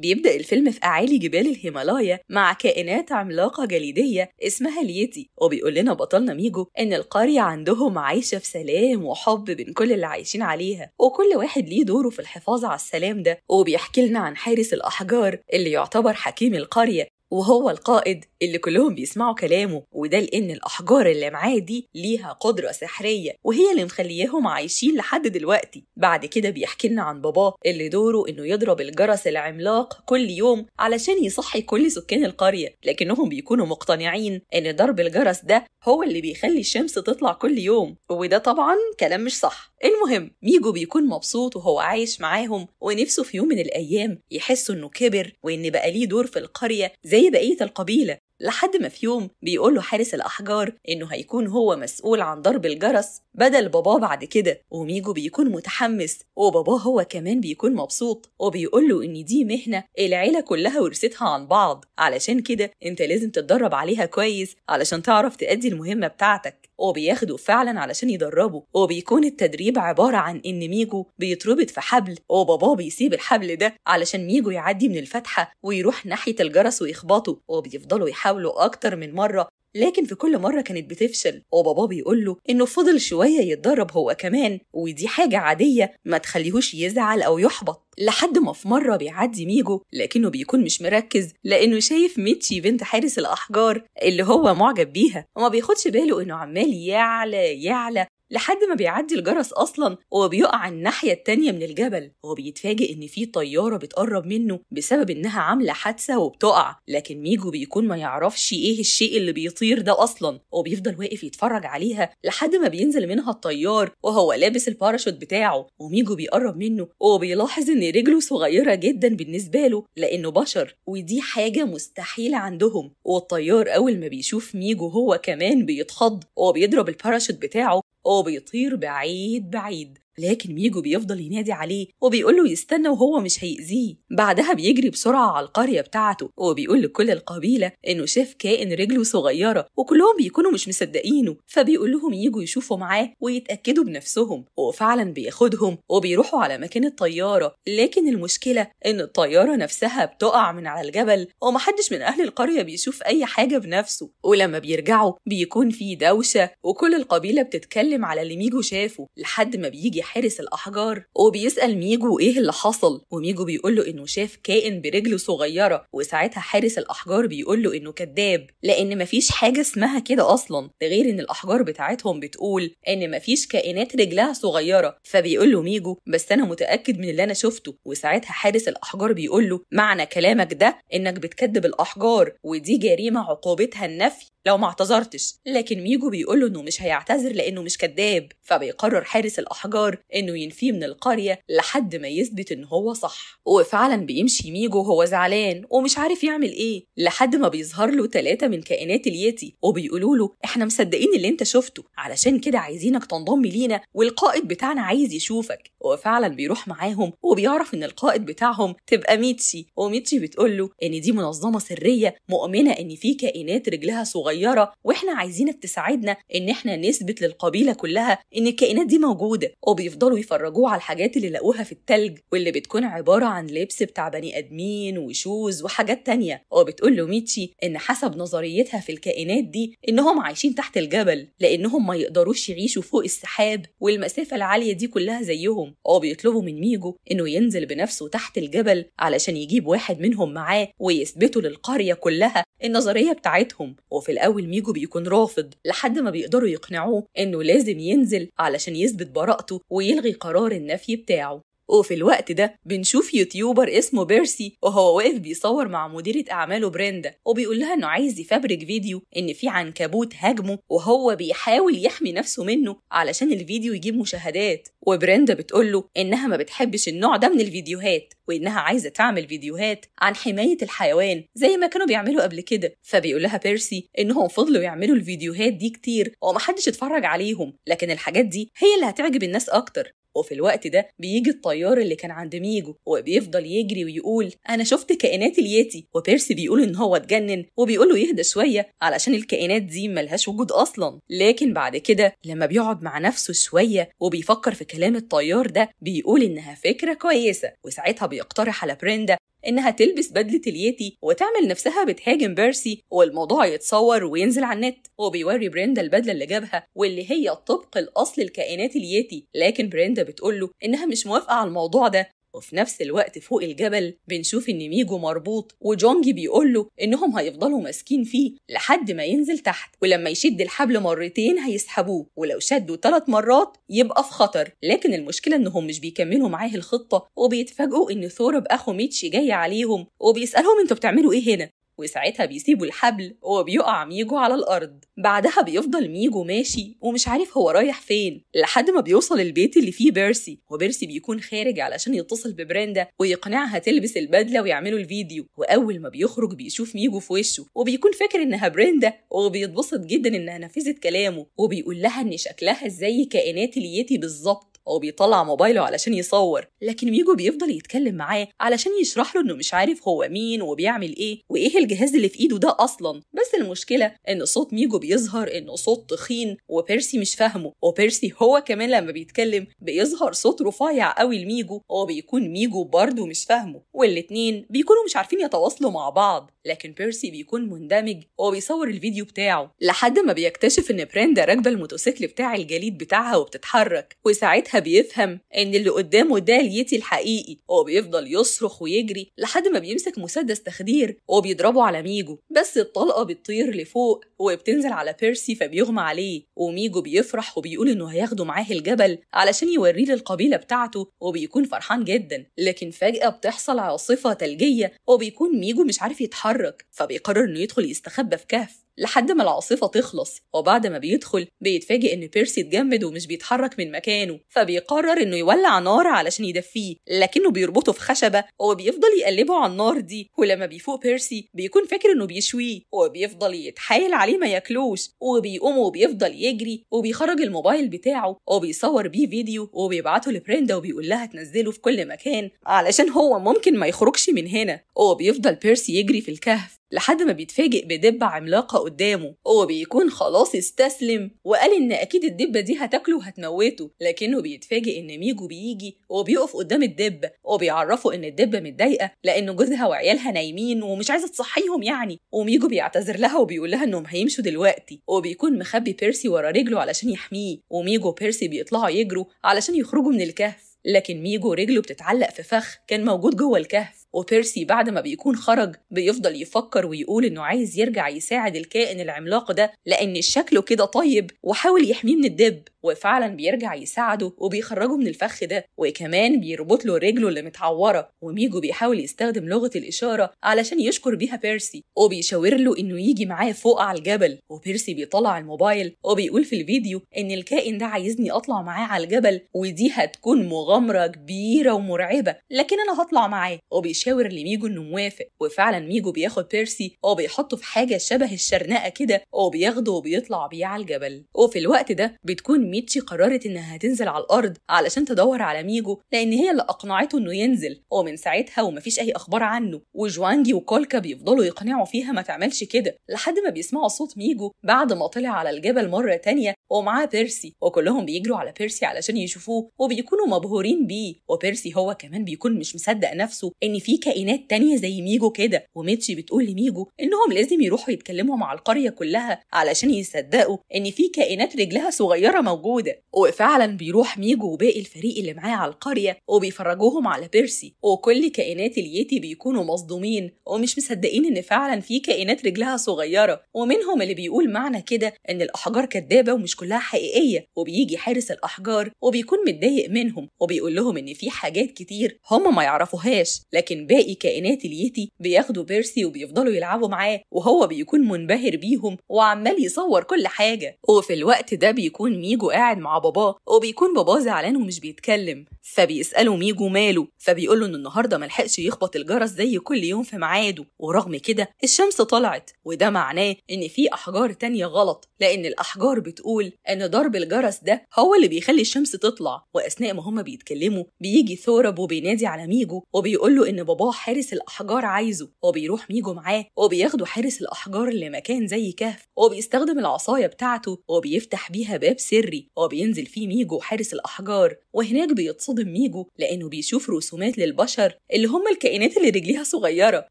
بيبدأ الفيلم في أعالي جبال الهيمالايا مع كائنات عملاقة جليدية اسمها ليتي وبيقول لنا بطلنا ميجو إن القرية عندهم عايشة في سلام وحب بين كل اللي عايشين عليها وكل واحد ليه دوره في الحفاظ على السلام ده وبيحكي لنا عن حارس الأحجار اللي يعتبر حكيم القرية وهو القائد اللي كلهم بيسمعوا كلامه وده لأن الأحجار اللي معاه دي ليها قدرة سحرية وهي اللي مخلياهم عايشين لحد دلوقتي بعد كده بيحكي لنا عن باباه اللي دوره إنه يضرب الجرس العملاق كل يوم علشان يصحي كل سكان القرية لكنهم بيكونوا مقتنعين إن ضرب الجرس ده هو اللي بيخلي الشمس تطلع كل يوم وده طبعا كلام مش صح المهم ميجو بيكون مبسوط وهو عايش معاهم ونفسه في يوم من الأيام يحس إنه كبر وإن بقى ليه دور في القرية زي زي بقية القبيلة لحد ما في يوم بيقول له حارس الأحجار إنه هيكون هو مسؤول عن ضرب الجرس بدل باباه بعد كده وميجو بيكون متحمس وباباه هو كمان بيكون مبسوط وبيقول له إن دي مهنة العيلة كلها ورثتها عن بعض علشان كده أنت لازم تتدرب عليها كويس علشان تعرف تأدي المهمة بتاعتك وبياخده فعلا علشان يدربه وبيكون التدريب عبارة عن إن ميجو بيتربط في حبل وباباه بيسيب الحبل ده علشان ميجو يعدي من الفتحة ويروح ناحية الجرس ويخبطه وبيفضلوا يحاولوا حاولوا أكتر من مرة لكن في كل مرة كانت بتفشل وباباه بيقول له إنه فضل شوية يتدرب هو كمان ودي حاجة عادية ما تخليهوش يزعل أو يحبط لحد ما في مرة بيعدي ميجو لكنه بيكون مش مركز لأنه شايف ميتشي بنت حارس الأحجار اللي هو معجب بيها وما بياخدش باله إنه عمال يعلى يعلى لحد ما بيعدي الجرس اصلا وبيقع الناحيه التانيه من الجبل هو بيتفاجئ ان في طياره بتقرب منه بسبب انها عامله حادثه وبتقع لكن ميجو بيكون ما يعرفش ايه الشيء اللي بيطير ده اصلا وبيفضل واقف يتفرج عليها لحد ما بينزل منها الطيار وهو لابس الباراشوت بتاعه وميجو بيقرب منه وبيلاحظ ان رجله صغيره جدا بالنسبه له لانه بشر ودي حاجه مستحيله عندهم والطيار اول ما بيشوف ميجو هو كمان بيتخض وهو بيضرب الباراشوت بتاعه وبيطير بعيد بعيد لكن ميجو بيفضل ينادي عليه وبيقول له يستنى وهو مش هيأذيه بعدها بيجري بسرعة على القرية بتاعته وبيقول لكل القبيلة إنه شاف كائن رجله صغيرة وكلهم بيكونوا مش مصدقينه فبيقول لهم يجوا يشوفوا معاه ويتأكدوا بنفسهم وفعلا بياخدهم وبيروحوا على مكان الطيارة لكن المشكلة إن الطيارة نفسها بتقع من على الجبل ومحدش من أهل القرية بيشوف أي حاجة بنفسه ولما بيرجعوا بيكون في دوشة وكل القبيلة بتتكلم على اللي ميجو شافه لحد ما بيجي حارس الأحجار وبيسأل ميجو إيه اللي حصل وميجو بيقول له إنه شاف كائن برجله صغيرة وساعتها حارس الأحجار بيقول له إنه كذاب لأن مفيش حاجة اسمها كده أصلا غير إن الأحجار بتاعتهم بتقول إن مفيش كائنات رجلها صغيرة فبيقول له ميجو بس أنا متأكد من اللي أنا شفته وساعتها حارس الأحجار بيقول له معنى كلامك ده إنك بتكذب الأحجار ودي جريمة عقوبتها النفي لو ما اعتذرتش لكن ميجو بيقول له انه مش هيعتذر لانه مش كذاب فبيقرر حارس الاحجار انه ينفيه من القريه لحد ما يثبت ان هو صح وفعلا بيمشي ميجو وهو زعلان ومش عارف يعمل ايه لحد ما بيظهر له ثلاثه من كائنات اليتي وبيقولوا له احنا مصدقين اللي انت شفته علشان كده عايزينك تنضم لينا والقائد بتاعنا عايز يشوفك وفعلا بيروح معاهم وبيعرف ان القائد بتاعهم تبقى ميتشي وميتشي بتقول له ان دي منظمه سريه مؤمنه ان في كائنات رجلها صغيره صغيره واحنا عايزينك تساعدنا ان احنا نثبت للقبيله كلها ان الكائنات دي موجوده وبيفضلوا يفرجوه على الحاجات اللي لقوها في التلج واللي بتكون عباره عن لبس بتاع بني ادمين وشوز وحاجات تانية وبتقول له ميتشي ان حسب نظريتها في الكائنات دي انهم عايشين تحت الجبل لانهم ما يقدروش يعيشوا فوق السحاب والمسافه العاليه دي كلها زيهم وبيطلبوا من ميجو انه ينزل بنفسه تحت الجبل علشان يجيب واحد منهم معاه ويثبتوا للقريه كلها النظريه بتاعتهم وفي الاول ميجو بيكون رافض لحد ما بيقدروا يقنعوه انه لازم ينزل علشان يثبت براءته ويلغي قرار النفي بتاعه وفي الوقت ده بنشوف يوتيوبر اسمه بيرسي وهو واقف بيصور مع مديرة أعماله بريندا وبيقول لها إنه عايز يفبرك فيديو إن في عنكبوت هاجمه وهو بيحاول يحمي نفسه منه علشان الفيديو يجيب مشاهدات وبريندا بتقول له إنها ما بتحبش النوع ده من الفيديوهات وإنها عايزة تعمل فيديوهات عن حماية الحيوان زي ما كانوا بيعملوا قبل كده فبيقول لها بيرسي إنهم فضلوا يعملوا الفيديوهات دي كتير ومحدش اتفرج عليهم لكن الحاجات دي هي اللي هتعجب الناس أكتر وفي الوقت ده بيجي الطيار اللي كان عند ميجو وبيفضل يجري ويقول انا شفت كائنات اليتي وبيرسي بيقول ان هو اتجنن وبيقول له يهدى شويه علشان الكائنات دي ملهاش وجود اصلا لكن بعد كده لما بيقعد مع نفسه شويه وبيفكر في كلام الطيار ده بيقول انها فكره كويسه وساعتها بيقترح على بريندا إنها تلبس بدلة اليتي وتعمل نفسها بتهاجم بيرسي والموضوع يتصور وينزل على النت وبيوري بريندا البدلة اللي جابها واللي هي طبق الأصل لكائنات اليتي لكن بريندا بتقوله إنها مش موافقة على الموضوع ده وفي نفس الوقت فوق الجبل بنشوف إن ميجو مربوط وجونج بيقول له إنهم هيفضلوا ماسكين فيه لحد ما ينزل تحت ولما يشد الحبل مرتين هيسحبوه ولو شدوا ثلاث مرات يبقى في خطر لكن المشكلة إنهم مش بيكملوا معاه الخطة وبيتفاجئوا إن ثورب أخو ميتشي جاي عليهم وبيسألهم أنتوا بتعملوا إيه هنا وساعتها بيسيبوا الحبل وبيقع ميجو على الأرض بعدها بيفضل ميجو ماشي ومش عارف هو رايح فين لحد ما بيوصل البيت اللي فيه بيرسي وبيرسي بيكون خارج علشان يتصل ببريندا ويقنعها تلبس البدلة ويعملوا الفيديو وأول ما بيخرج بيشوف ميجو في وشه وبيكون فاكر إنها بريندا وبيتبسط جدا إنها نفذت كلامه وبيقول لها إن شكلها زي كائنات اليتي بالظبط هو بيطلع موبايله علشان يصور لكن ميجو بيفضل يتكلم معاه علشان يشرح له انه مش عارف هو مين وبيعمل ايه وايه الجهاز اللي في ايده ده اصلا بس المشكله ان صوت ميجو بيظهر انه صوت تخين وبيرسي مش فاهمه وبيرسي هو كمان لما بيتكلم بيظهر صوت رفيع قوي لميجو هو بيكون ميجو برضه مش فاهمه والاتنين بيكونوا مش عارفين يتواصلوا مع بعض لكن بيرسي بيكون مندمج وهو بيصور الفيديو بتاعه لحد ما بيكتشف ان بريندا راكبه الموتوسيكل بتاع الجليد بتاعها وبتتحرك وساعتها بيفهم ان اللي قدامه ده اليتي الحقيقي هو بيفضل يصرخ ويجري لحد ما بيمسك مسدس تخدير وبيضربه على ميجو بس الطلقه بتطير لفوق وبتنزل على بيرسي فبيغمى عليه وميجو بيفرح وبيقول انه هياخده معاه الجبل علشان يوريه للقبيله بتاعته وبيكون فرحان جدا لكن فجاه بتحصل عاصفه ثلجيه وبيكون ميجو مش عارف يتحرك فبيقرر انه يدخل يستخبى في كهف لحد ما العاصفة تخلص وبعد ما بيدخل بيتفاجئ إن بيرسي اتجمد ومش بيتحرك من مكانه فبيقرر إنه يولع نار علشان يدفيه لكنه بيربطه في خشبة وبيفضل يقلبه على النار دي ولما بيفوق بيرسي بيكون فاكر إنه بيشويه وبيفضل يتحايل عليه ما ياكلوش وبيقوم وبيفضل يجري وبيخرج الموبايل بتاعه وبيصور بيه فيديو وبيبعته لبريندا وبيقول لها تنزله في كل مكان علشان هو ممكن ما يخرجش من هنا وبيفضل بيرسي يجري في الكهف لحد ما بيتفاجئ بدبة عملاقة قدامه هو بيكون خلاص استسلم وقال إن أكيد الدبة دي هتاكله وهتموته لكنه بيتفاجئ إن ميجو بيجي وبيقف قدام الدبة وبيعرفه إن الدبة متضايقة لأن جوزها وعيالها نايمين ومش عايزة تصحيهم يعني وميجو بيعتذر لها وبيقول لها إنهم هيمشوا دلوقتي وبيكون مخبي بيرسي ورا رجله علشان يحميه وميجو وبيرسي بيطلعوا يجروا علشان يخرجوا من الكهف لكن ميجو رجله بتتعلق في فخ كان موجود جوه الكهف وبيرسي بعد ما بيكون خرج بيفضل يفكر ويقول إنه عايز يرجع يساعد الكائن العملاق ده لأن شكله كده طيب وحاول يحميه من الدب وفعلا بيرجع يساعده وبيخرجه من الفخ ده وكمان بيربط له رجله اللي متعوره وميجو بيحاول يستخدم لغه الاشاره علشان يشكر بيها بيرسي وبيشاور له انه يجي معاه فوق على الجبل وبيرسي بيطلع الموبايل وبيقول في الفيديو ان الكائن ده عايزني اطلع معاه على الجبل ودي هتكون مغامره كبيره ومرعبه لكن انا هطلع معاه وبيش بيشاور لميجو انه موافق وفعلا ميجو بياخد بيرسي وبيحطه في حاجه شبه الشرنقه كده وبياخده وبيطلع بيه على الجبل وفي الوقت ده بتكون ميتشي قررت انها هتنزل على الارض علشان تدور على ميجو لان هي اللي اقنعته انه ينزل ومن ساعتها ومفيش اي اخبار عنه وجوانجي وكولكا بيفضلوا يقنعوا فيها ما تعملش كده لحد ما بيسمعوا صوت ميجو بعد ما طلع على الجبل مره تانية ومعاه بيرسي وكلهم بيجروا على بيرسي علشان يشوفوه وبيكونوا مبهورين بيه وبيرسي هو كمان بيكون مش مصدق نفسه ان في كائنات تانية زي ميجو كده وميتشي بتقول لميجو إنهم لازم يروحوا يتكلموا مع القرية كلها علشان يصدقوا إن في كائنات رجلها صغيرة موجودة وفعلا بيروح ميجو وباقي الفريق اللي معاه على القرية وبيفرجوهم على بيرسي وكل كائنات اليتي بيكونوا مصدومين ومش مصدقين إن فعلا في كائنات رجلها صغيرة ومنهم اللي بيقول معنى كده إن الأحجار كدابة ومش كلها حقيقية وبيجي حارس الأحجار وبيكون متضايق منهم وبيقول لهم إن في حاجات كتير هم ما يعرفوهاش لكن لكن باقي كائنات اليتي بياخدوا بيرسي وبيفضلوا يلعبوا معاه وهو بيكون منبهر بيهم وعمال يصور كل حاجة وفي الوقت ده بيكون ميجو قاعد مع باباه وبيكون باباه زعلان ومش بيتكلم فبيسأله ميجو ماله فبيقول له إن النهاردة ملحقش يخبط الجرس زي كل يوم في ميعاده ورغم كده الشمس طلعت وده معناه إن في أحجار تانية غلط لأن الأحجار بتقول إن ضرب الجرس ده هو اللي بيخلي الشمس تطلع وأثناء ما هما بيتكلموا بيجي ثورب وبينادي على ميجو وبيقول له إن باباه حارس الأحجار عايزه وبيروح ميجو معاه وبياخدوا حارس الأحجار لمكان زي كهف وبيستخدم العصاية بتاعته وبيفتح بيها باب سري وبينزل فيه ميجو حارس الأحجار وهناك بيتصدم ميجو لأنه بيشوف رسومات للبشر اللي هم الكائنات اللي رجليها صغيرة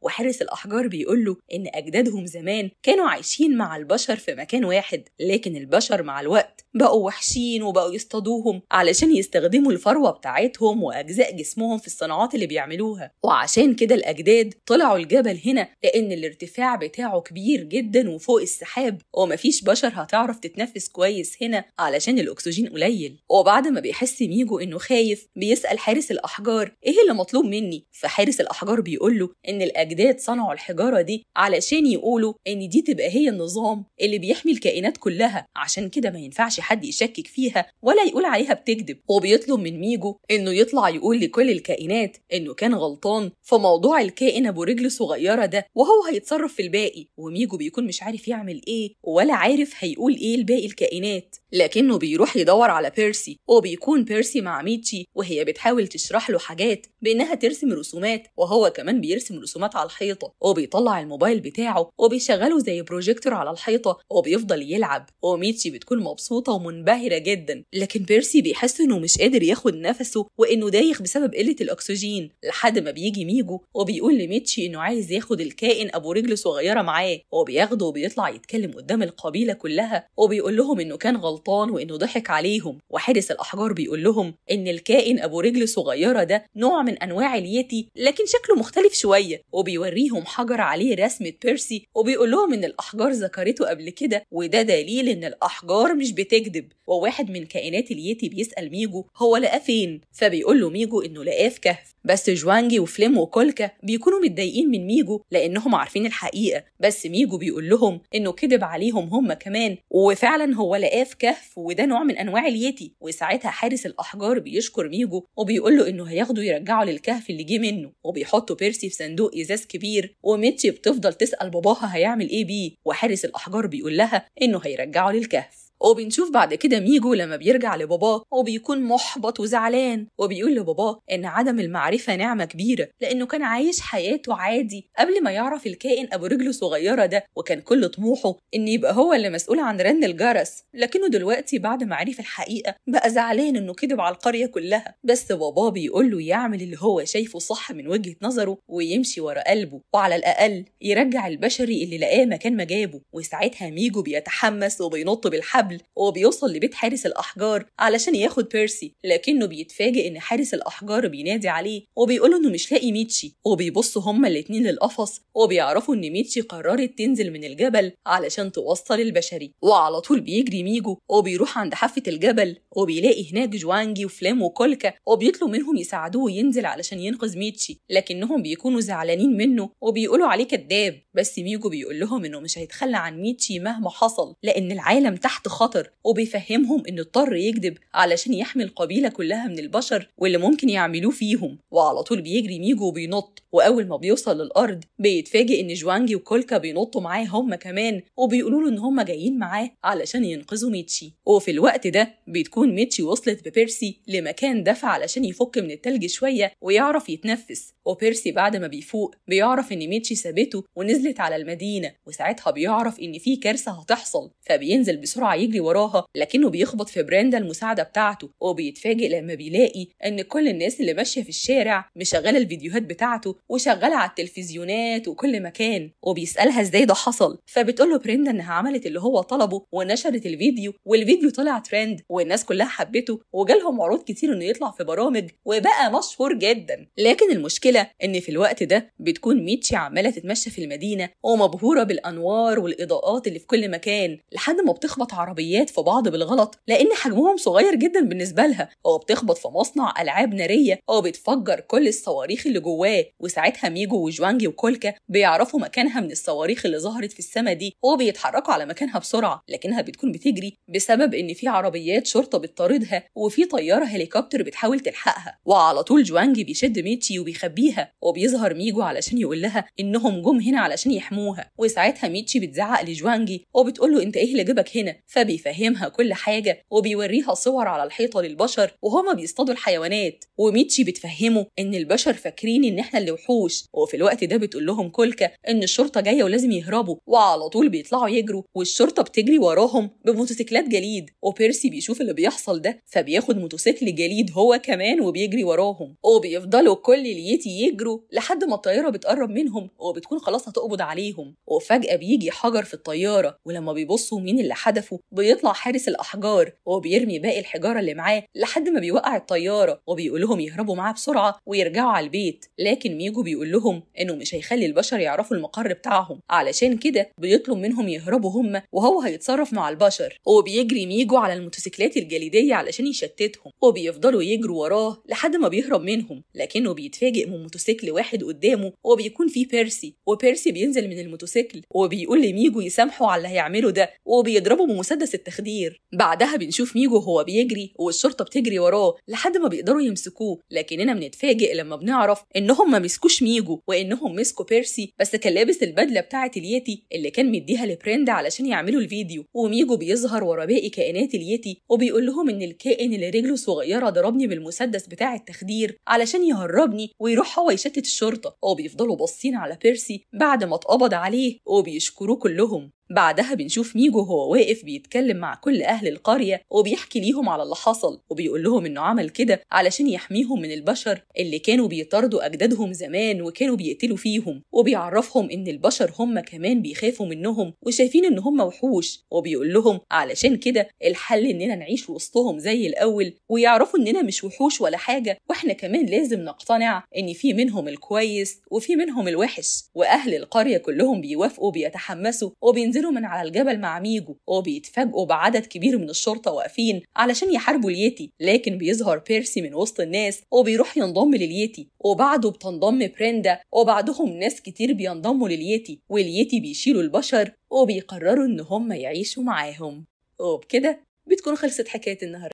وحارس الأحجار بيقول له إن أجدادهم زمان كانوا عايشين مع البشر في مكان واحد لكن البشر مع الوقت بقوا وحشين وبقوا يصطادوهم علشان يستخدموا الفروة بتاعتهم وأجزاء جسمهم في الصناعات اللي بيعملوها وعشان كده الأجداد طلعوا الجبل هنا لأن الارتفاع بتاعه كبير جدا وفوق السحاب ومفيش بشر هتعرف تتنفس كويس هنا علشان الأكسجين قليل وبعد ما بيحس ميجو إنه خايف بيسأل حارس الأحجار إيه اللي مطلوب مني فحارس الأحجار بيقول له إن الأجداد صنعوا الحجارة دي علشان يقولوا إن دي تبقى هي النظام اللي بيحمي الكائنات كلها عشان كده ما ينفعش حد يشكك فيها ولا يقول عليها بتكذب وبيطلب من ميجو انه يطلع يقول لكل الكائنات انه كان غلطان في موضوع الكائن ابو رجل صغيره ده وهو هيتصرف في الباقي وميجو بيكون مش عارف يعمل ايه ولا عارف هيقول ايه لباقي الكائنات لكنه بيروح يدور على بيرسي وبيكون بيرسي مع ميتشي وهي بتحاول تشرح له حاجات بانها ترسم رسومات وهو كمان بيرسم رسومات على الحيطه وبيطلع الموبايل بتاعه وبيشغله زي بروجيكتور على الحيطه وبيفضل يلعب وميتشي بتكون مبسوطه ومنبهرة جدا لكن بيرسي بيحس إنه مش قادر ياخد نفسه وإنه دايخ بسبب قلة الأكسجين لحد ما بيجي ميجو وبيقول لميتشي إنه عايز ياخد الكائن أبو رجل صغيرة معاه وبياخده وبيطلع يتكلم قدام القبيلة كلها وبيقول لهم إنه كان غلطان وإنه ضحك عليهم وحارس الأحجار بيقول لهم إن الكائن أبو رجل صغيرة ده نوع من أنواع اليتي لكن شكله مختلف شوية وبيوريهم حجر عليه رسمة بيرسي وبيقول لهم إن الأحجار ذكرته قبل كده وده دليل إن الأحجار مش بتجي بيكذب وواحد من كائنات اليتي بيسأل ميجو هو لقاه فين فبيقول له ميجو إنه لقاه في كهف بس جوانجي وفليم وكولكا بيكونوا متضايقين من ميجو لأنهم عارفين الحقيقة بس ميجو بيقول لهم إنه كذب عليهم هم كمان وفعلا هو لقاه في كهف وده نوع من أنواع اليتي وساعتها حارس الأحجار بيشكر ميجو وبيقول له إنه هياخده يرجعه للكهف اللي جه منه وبيحطوا بيرسي في صندوق إزاز كبير وميتشي بتفضل تسأل باباها هيعمل إيه بيه وحارس الأحجار بيقول لها إنه هيرجعه للكهف وبنشوف بعد كده ميجو لما بيرجع لباباه وبيكون محبط وزعلان وبيقول لباباه إن عدم المعرفة نعمة كبيرة لأنه كان عايش حياته عادي قبل ما يعرف الكائن أبو رجله صغيرة ده وكان كل طموحه إن يبقى هو اللي مسؤول عن رن الجرس لكنه دلوقتي بعد ما عرف الحقيقة بقى زعلان إنه كذب على القرية كلها بس باباه بيقول له يعمل اللي هو شايفه صح من وجهة نظره ويمشي ورا قلبه وعلى الأقل يرجع البشري اللي لقاه مكان ما جابه وساعتها ميجو بيتحمس وبينط بالحبل قبل وبيوصل لبيت حارس الأحجار علشان ياخد بيرسي لكنه بيتفاجئ إن حارس الأحجار بينادي عليه وبيقول إنه مش لاقي ميتشي وبيبصوا هما الاتنين للقفص وبيعرفوا إن ميتشي قررت تنزل من الجبل علشان توصل البشري وعلى طول بيجري ميجو وبيروح عند حافة الجبل وبيلاقي هناك جوانجي وفلام وكولكا وبيطلب منهم يساعدوه ينزل علشان ينقذ ميتشي لكنهم بيكونوا زعلانين منه وبيقولوا عليه كذاب بس ميجو بيقول لهم إنه مش هيتخلى عن ميتشي مهما حصل لأن العالم تحت خ خطر وبيفهمهم إنه اضطر يكذب علشان يحمي القبيلة كلها من البشر واللي ممكن يعملوه فيهم وعلى طول بيجري ميجو وبينط وأول ما بيوصل للأرض بيتفاجئ إن جوانجي وكولكا بينطوا معاه هم كمان وبيقولوا له إن هم جايين معاه علشان ينقذوا ميتشي وفي الوقت ده بتكون ميتشي وصلت ببيرسي لمكان دفع علشان يفك من التلج شوية ويعرف يتنفس وبيرسي بعد ما بيفوق بيعرف إن ميتشي سابته ونزلت على المدينة وساعتها بيعرف إن في كارثة هتحصل فبينزل بسرعة يجري وراها لكنه بيخبط في براندا المساعدة بتاعته وبيتفاجئ لما بيلاقي إن كل الناس اللي ماشية في الشارع مشغلة الفيديوهات بتاعته وشغالة على التلفزيونات وكل مكان وبيسألها إزاي ده حصل فبتقول له براندا إنها عملت اللي هو طلبه ونشرت الفيديو والفيديو طلع ترند والناس كلها حبته وجالهم عروض كتير إنه يطلع في برامج وبقى مشهور جدا لكن المشكلة المشكلة إن في الوقت ده بتكون ميتشي عمالة تتمشى في المدينة ومبهورة بالأنوار والإضاءات اللي في كل مكان لحد ما بتخبط عربيات في بعض بالغلط لأن حجمهم صغير جدا بالنسبة لها وبتخبط في مصنع ألعاب نارية وبتفجر كل الصواريخ اللي جواه وساعتها ميجو وجوانجي وكولكا بيعرفوا مكانها من الصواريخ اللي ظهرت في السما دي وبيتحركوا على مكانها بسرعة لكنها بتكون بتجري بسبب إن في عربيات شرطة بتطاردها وفي طيارة هليكوبتر بتحاول تلحقها وعلى طول جوانجي بيشد ميتشي وبيخبيه بيها وبيظهر ميجو علشان يقول لها انهم جم هنا علشان يحموها وساعتها ميتشي بتزعق لجوانجي وبتقول له انت ايه اللي جابك هنا فبيفهمها كل حاجه وبيوريها صور على الحيطه للبشر وهما بيصطادوا الحيوانات وميتشي بتفهمه ان البشر فاكرين ان احنا اللي وحوش وفي الوقت ده بتقول لهم كلكا ان الشرطه جايه ولازم يهربوا وعلى طول بيطلعوا يجروا والشرطه بتجري وراهم بموتوسيكلات جليد وبيرسي بيشوف اللي بيحصل ده فبياخد موتوسيكل جليد هو كمان وبيجري وراهم وبيفضلوا كل ليتي يجروا لحد ما الطياره بتقرب منهم وبتكون خلاص هتقبض عليهم وفجاه بيجي حجر في الطياره ولما بيبصوا مين اللي حدفه بيطلع حارس الاحجار وبيرمي باقي الحجاره اللي معاه لحد ما بيوقع الطياره وبيقول لهم يهربوا معاه بسرعه ويرجعوا على البيت لكن ميجو بيقول لهم انه مش هيخلي البشر يعرفوا المقر بتاعهم علشان كده بيطلب منهم يهربوا هم وهو هيتصرف مع البشر وبيجري ميجو على الموتوسيكلات الجليديه علشان يشتتهم وبيفضلوا يجروا وراه لحد ما بيهرب منهم لكنه بيتفاجئ وموتوسيكل واحد قدامه وبيكون فيه بيرسي وبيرسي بينزل من الموتوسيكل وبيقول لميجو يسامحه على اللي هيعمله ده وبيضربه بمسدس التخدير بعدها بنشوف ميجو هو بيجري والشرطة بتجري وراه لحد ما بيقدروا يمسكوه لكننا بنتفاجئ لما بنعرف انهم ما مسكوش ميجو وانهم مسكوا بيرسي بس كان لابس البدلة بتاعة اليتي اللي كان مديها لبريند علشان يعملوا الفيديو وميجو بيظهر ورا باقي كائنات اليتي وبيقول لهم ان الكائن اللي رجله صغيرة ضربني بالمسدس بتاع التخدير علشان يهربني ويروح هو يشتت الشرطة وبيفضلوا باصين على بيرسي بعد ما اتقبض عليه وبيشكروه كلهم بعدها بنشوف ميجو هو واقف بيتكلم مع كل أهل القرية وبيحكي ليهم على اللي حصل وبيقول لهم إنه عمل كده علشان يحميهم من البشر اللي كانوا بيطاردوا أجدادهم زمان وكانوا بيقتلوا فيهم وبيعرفهم إن البشر هم كمان بيخافوا منهم وشايفين إن هم وحوش وبيقول لهم علشان كده الحل إننا نعيش وسطهم زي الأول ويعرفوا إننا مش وحوش ولا حاجة وإحنا كمان لازم نقتنع إن في منهم الكويس وفي منهم الوحش وأهل القرية كلهم بيوافقوا بيتحمسوا وبين بينزلوا من على الجبل مع ميجو وبيتفاجئوا بعدد كبير من الشرطة واقفين علشان يحاربوا اليتي لكن بيظهر بيرسي من وسط الناس وبيروح ينضم لليتي وبعده بتنضم بريندا وبعدهم ناس كتير بينضموا لليتي واليتي بيشيلوا البشر وبيقرروا إن هم يعيشوا معاهم وبكده بتكون خلصت حكاية النهاردة